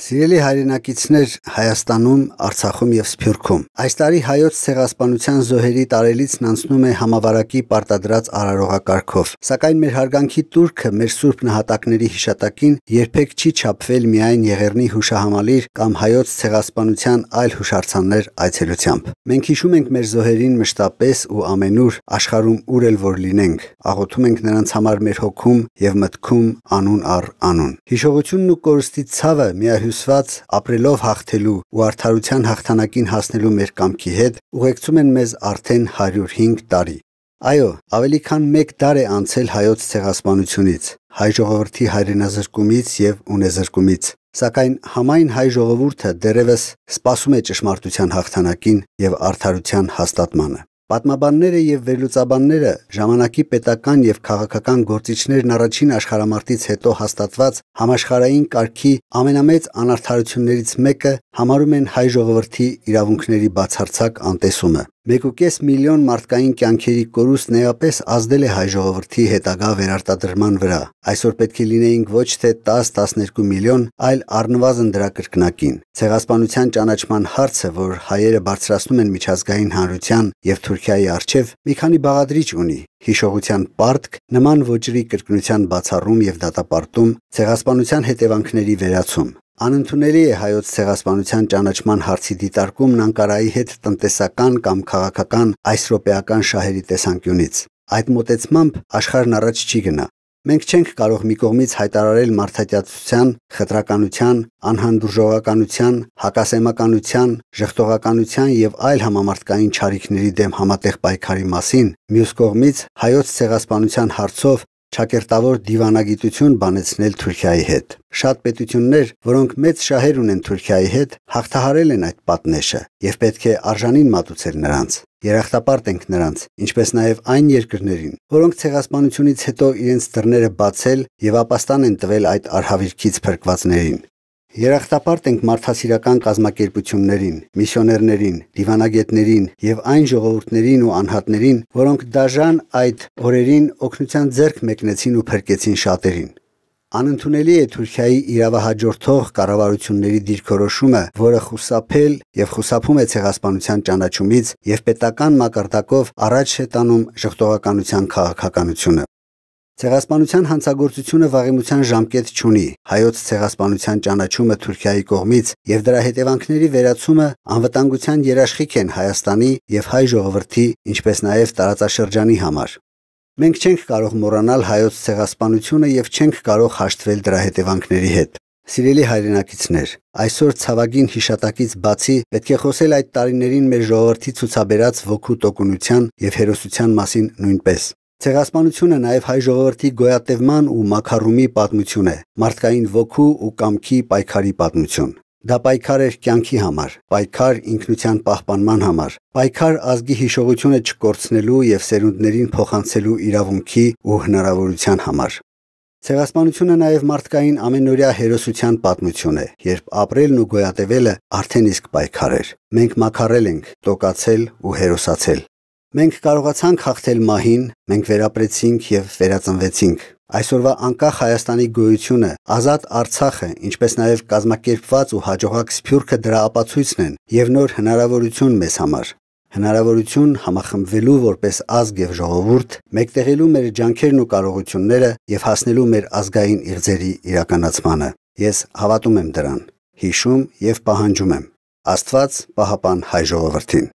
Սիրելի հայրենակիցներ Հայաստանում, Արցախում եւ Սփյուռքում։ Այս տարի հայոց ցեղասպանության զոհերի տարելիցն անցնում է համավարակի պարտադրած արարողակարգով։ Սակայն մեր հարգանքի турքը մեր սուրբ նահատակների հիշատակին երբեք չի չափվել միայն եղերնի հուշահամալիր կամ հայոց ցեղասպանության այլ հուշարձաններ այցելությամբ։ Մենք հիշում ենք մեր զոհերին մշտապես ու ամենուր աշխարհում ուր էլ որ լինենք։ Աղոթում ենք նրանց համար մեր հոգում եւ մտքում անուն առ անուն։ Հիշողությունն ու կորստի ցավը միայն հուսված ապրելով հաղթելու ու արդարության հաղթանակին հասնելու մեր կամքի հետ ուղեկցում են մեզ արդեն 105 տարի։ Այո, ավելի քան 1 դար է անցել հայոց ցեղասպանությունից, հայ ժողովրդի հայրենազրկումից եւ ունեզրկումից, սակայն համայն հայ ժողովուրդը դեռևս սպասում է ճշմարտության հաղթանակին եւ արդարության հաստատմանը։ Պատմաբանները եւ վերլուծաբանները ժամանակի պետական եւ քաղաքական գործիչներն առաջին աշխարհամարտից հետո հաստատված համաշխարային կարգի ամենամեծ անարդարություններից մեկը համարում են հայ ժողովրդի իրավունքների բացարձակ անտեսումը։ 1.5 միլիոն մարդկային կյանքերի կորուստն էապես ազդել է հայ ժողովրդի հետագա վերարտադրման վրա։ Այսօր պետք է լինեինք ոչ թե 10-12 միլիոն, այլ առնվազն դրա կրկնակին։ Ցեղասպանության ճանաչման հարցը, որ հայերը բարձրացնում են միջազգային հանրության եւ Թուրքիայի առջեւ, մի քանի բաղադրիչ ունի՝ հիշողության պարտք, նման ոճրի կրկնության բացառում եւ դատապարտում, ցեղասպանության հետևանքների վերացում։ Անընդունելի է հայոց ցեղասպանության ճանաչման հարցի դիտարկումն Անկարայի հետ տնտեսական կամ քաղաքական այս ռոպեական շահերի տեսանկյունից։ Այդ մոտեցմամբ աշխարհն առաջ չի գնա։ Մենք չենք կարող մի կողմից հայտարարել մարդատյացության, խտրականության, անհանդուրժողականության, հակասեմականության, ժխտողականության եւ այլ համամարտկային չարիքների դեմ համատեղ պայքարի մասին, մյուս կողմից հայոց ցեղասպանության հարցով ճակերտավոր դիվանագիտություն բանեցնել Թուրքիայի հետ։ Շատ պետություններ, որոնք մեծ շահեր ունեն Թուրքիայի հետ, հաղթահարել են այդ պատնեշը եւ պետք է արժանին մատուցել նրանց։ Երախտապարտ ենք նրանց, ինչպես նաև այն երկրներին, որոնք ցեղասպանությունից հետո իրենց դռները բացել եւ ապաստան են տվել այդ արհավիրքից փրկվածներին։ Երախտապարտ ենք մարդասիրական կազմակերպություններին, միսիոներներին, դիվանագետներին եւ այն ժողովուրդներին ու անհատներին, որոնք դաժան այդ օրերին օգնության ձեռք մեկնեցին ու փրկեցին շատերին։ Անընդունելի է Թուրքիայի իրավահաջորդող կառավարությունների դիրքորոշումը, որը խուսափել եւ խուսափում է ցեղասպանության ճանաչումից եւ պետական մակարդակով առաջ է տանում ժողտողականության քաղաքականությունը։ Ցեղասպանության հանցագործությունը վաղեմության ժամկետ չունի։ Հայոց ցեղասպանության ճանաչումը Թուրքիայի կողմից եւ դրա հետևանքների վերացումը անվտանգության երաշխիք են Հայաստանի եւ հայ ժողովրդի, ինչպես նաեւ տարածաշրջանի համար։ Մենք չենք կարող մոռանալ հայոց ցեղասպանությունը եւ չենք կարող հաշտվել դրա հետևանքների հետ։ Սիրելի հայրենակիցներ, այսօր ցավագին հիշատակից բացի պետք է խոսել այդ տարիներին մեր ժողովրդի ցուցաբերած ոգու տոկունության եւ հերոսության մասին նույնպես։ Ցեղասպանությունը նաև հայ ժողովրդի գոյատևման ու մակարումի պատմություն է, մարդկային ոգու ու կամքի պայքարի պատմություն։ Դա պայքար էր կյանքի համար, պայքար ինքնության պահպանման համար, պայքար ազգի հիշողությունը չկորցնելու եւ սերունդներին փոխանցելու իրավունքի ու հնարավորության համար։ Ցեղասպանությունը նաև մարդկային ամենօրյա հերոսության պատմություն է, երբ ապրելն ու գոյատևելը արդեն իսկ պայքար էր։ Մենք մակարել ենք, տոկացել ու հերոսացել։ Մենք կարողացանք հաղթել մահին, մենք վերապրեցինք եւ վերածնվեցինք։ Այսօրվա անկախ Հայաստանի գոյությունը, ազատ Արցախը, ինչպես նաև կազմակերպված ու հաջողակ Սփյուռքը դրա ապացույցն են եւ նոր հնարավորություն մեզ համար։ Հնարավորություն համախմբվելու որպես ազգ եւ ժողովուրդ, մեկտեղելու մեր ջանքերն ու կարողությունները եւ հասնելու մեր ազգային իղձերի իրականացմանը։ Ես հավատում եմ դրան, հիշում եւ պահանջում եմ։ Աստված պահապան հայ ժողովրդին։